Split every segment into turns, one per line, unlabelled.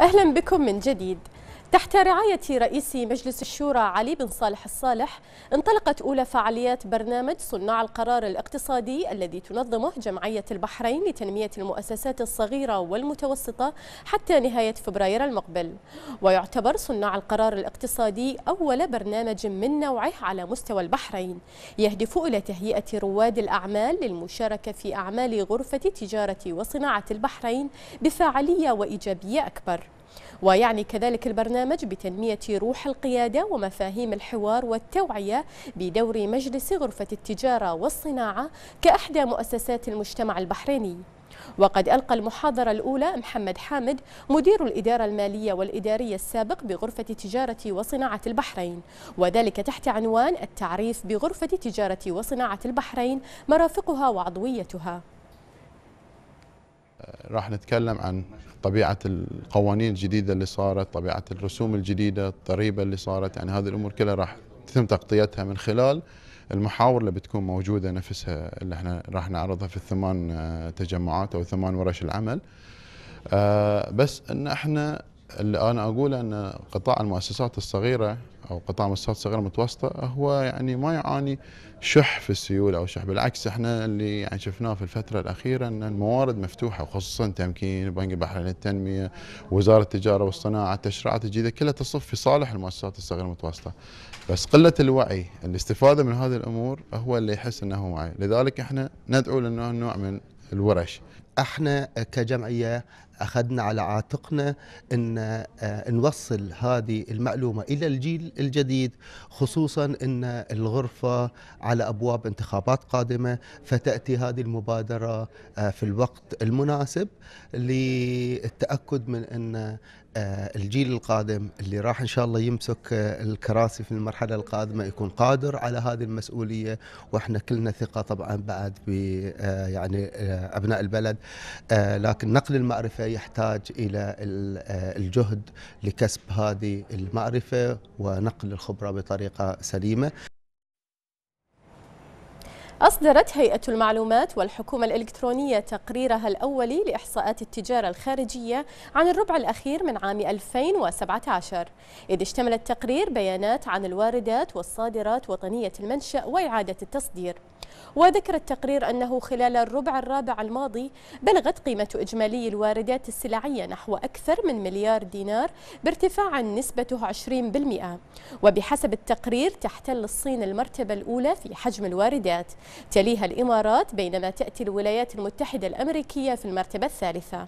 أهلا بكم من جديد تحت رعاية رئيس مجلس الشورى علي بن صالح الصالح انطلقت أولى فعاليات برنامج صناع القرار الاقتصادي الذي تنظمه جمعية البحرين لتنمية المؤسسات الصغيرة والمتوسطة حتى نهاية فبراير المقبل ويعتبر صناع القرار الاقتصادي أول برنامج من نوعه على مستوى البحرين يهدف إلى تهيئة رواد الأعمال للمشاركة في أعمال غرفة تجارة وصناعة البحرين بفاعلية وإيجابية أكبر ويعني كذلك البرنامج بتنمية روح القيادة ومفاهيم الحوار والتوعية بدور مجلس غرفة التجارة والصناعة كأحدى مؤسسات المجتمع البحريني وقد ألقى المحاضرة الأولى محمد حامد مدير الإدارة المالية والإدارية السابق بغرفة تجارة وصناعة البحرين وذلك تحت عنوان التعريف بغرفة تجارة وصناعة البحرين مرافقها وعضويتها
راح نتكلم عن طبيعة القوانين الجديدة اللي صارت طبيعة الرسوم الجديدة الضريبة اللي صارت يعني هذه الأمور كلها راح تتم تغطيتها من خلال المحاور اللي بتكون موجودة نفسها اللي احنا راح نعرضها في الثمان تجمعات أو ثمان ورش العمل آه، بس أن احنا اللي انا اقوله ان قطاع المؤسسات الصغيره او قطاع المؤسسات الصغيره المتوسطه هو يعني ما يعاني شح في السيوله او شح بالعكس احنا اللي يعني شفناه في الفتره الاخيره ان الموارد مفتوحه وخصوصا تمكين بنك البحرين للتنميه وزاره التجاره والصناعه التشريعات الجديده كلها تصف في صالح المؤسسات الصغيره المتوسطه بس قله الوعي الاستفاده من هذه الامور هو اللي يحس انه وعي لذلك
احنا ندعو لانه نوع من الورش احنا كجمعيه اخذنا على عاتقنا ان آه، نوصل هذه المعلومه الى الجيل الجديد خصوصا ان الغرفه على ابواب انتخابات قادمه فتاتي هذه المبادره آه، في الوقت المناسب للتاكد من ان آه، الجيل القادم اللي راح ان شاء الله يمسك آه، الكراسي في المرحله القادمه يكون قادر على هذه المسؤوليه واحنا كلنا ثقه طبعا بعد ب آه، يعني ابناء البلد لكن نقل المعرفه يحتاج الى الجهد لكسب هذه المعرفه ونقل الخبره بطريقه سليمه
أصدرت هيئة المعلومات والحكومة الإلكترونية تقريرها الأولي لإحصاءات التجارة الخارجية عن الربع الأخير من عام 2017 إذ اشتمل التقرير بيانات عن الواردات والصادرات وطنية المنشأ وإعادة التصدير وذكر التقرير أنه خلال الربع الرابع الماضي بلغت قيمة إجمالي الواردات السلعية نحو أكثر من مليار دينار بارتفاع نسبته 20% وبحسب التقرير تحتل الصين المرتبة الأولى في حجم الواردات تليها الإمارات بينما تأتي الولايات المتحدة الأمريكية في المرتبة الثالثة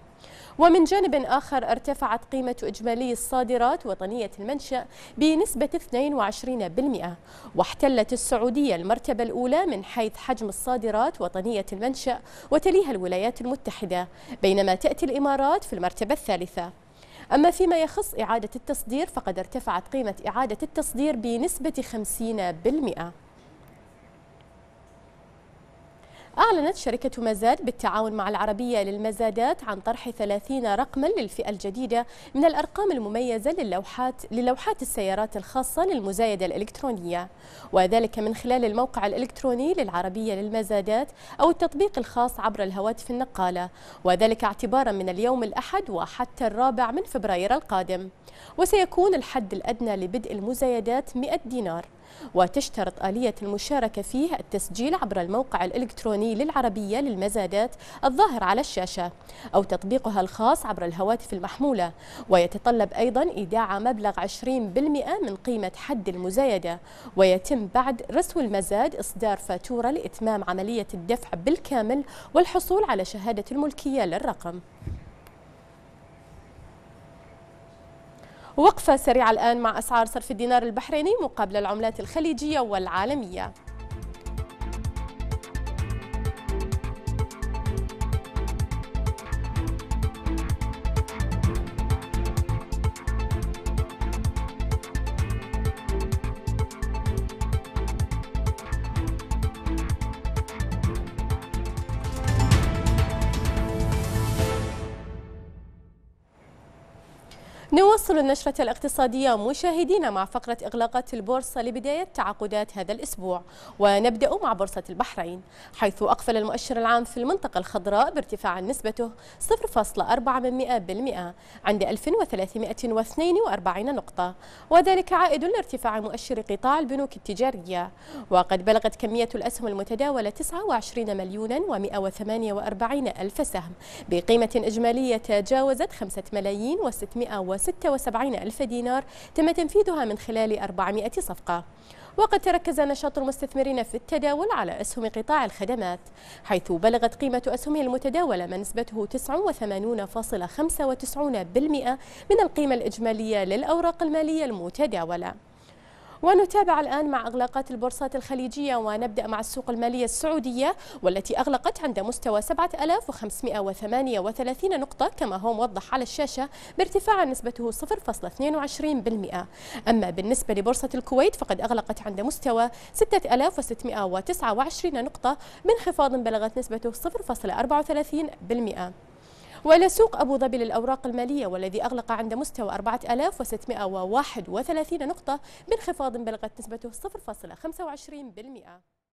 ومن جانب آخر ارتفعت قيمة إجمالي الصادرات وطنية المنشأ بنسبة 22% واحتلت السعودية المرتبة الأولى من حيث حجم الصادرات وطنية المنشأ وتليها الولايات المتحدة بينما تأتي الإمارات في المرتبة الثالثة أما فيما يخص إعادة التصدير فقد ارتفعت قيمة إعادة التصدير بنسبة 50% أعلنت شركة مزاد بالتعاون مع العربية للمزادات عن طرح 30 رقما للفئة الجديدة من الأرقام المميزة للوحات للوحات السيارات الخاصة للمزايدة الإلكترونية وذلك من خلال الموقع الإلكتروني للعربية للمزادات أو التطبيق الخاص عبر الهواتف النقالة وذلك اعتبارا من اليوم الأحد وحتى الرابع من فبراير القادم وسيكون الحد الأدنى لبدء المزايدات 100 دينار وتشترط آلية المشاركة فيه التسجيل عبر الموقع الإلكتروني للعربية للمزادات الظاهر على الشاشة أو تطبيقها الخاص عبر الهواتف المحمولة ويتطلب أيضا إيداع مبلغ 20% من قيمة حد المزايدة ويتم بعد رسو المزاد إصدار فاتورة لإتمام عملية الدفع بالكامل والحصول على شهادة الملكية للرقم وقفة سريعة الآن مع أسعار صرف الدينار البحريني مقابل العملات الخليجية والعالمية نواصل النشرة الاقتصادية مشاهدينا مع فقرة إغلاقات البورصة لبداية تعاقدات هذا الأسبوع ونبدأ مع بورصة البحرين حيث أقفل المؤشر العام في المنطقة الخضراء بارتفاع نسبته 0.4% عند 1342 نقطة وذلك عائد لارتفاع مؤشر قطاع البنوك التجارية وقد بلغت كمية الأسهم المتداولة 29 مليونا و148 ألف سهم بقيمة إجمالية تجاوزت 5 ملايين و600 76 ألف دينار تم تنفيذها من خلال 400 صفقة وقد تركز نشاط المستثمرين في التداول على أسهم قطاع الخدمات حيث بلغت قيمة أسهمه المتداولة ما نسبته 89.95% من القيمة الإجمالية للأوراق المالية المتداولة ونتابع الآن مع أغلاقات البورصات الخليجية ونبدأ مع السوق المالية السعودية والتي أغلقت عند مستوى 7538 نقطة كما هو موضح على الشاشة بارتفاع نسبته 0.22% أما بالنسبة لبورصة الكويت فقد أغلقت عند مستوى 6629 نقطة بانخفاض بلغت نسبته 0.34% وإلى سوق أبو ظبي للأوراق المالية والذي أغلق عند مستوى 4631 نقطة بانخفاض بلغت نسبته 0.25%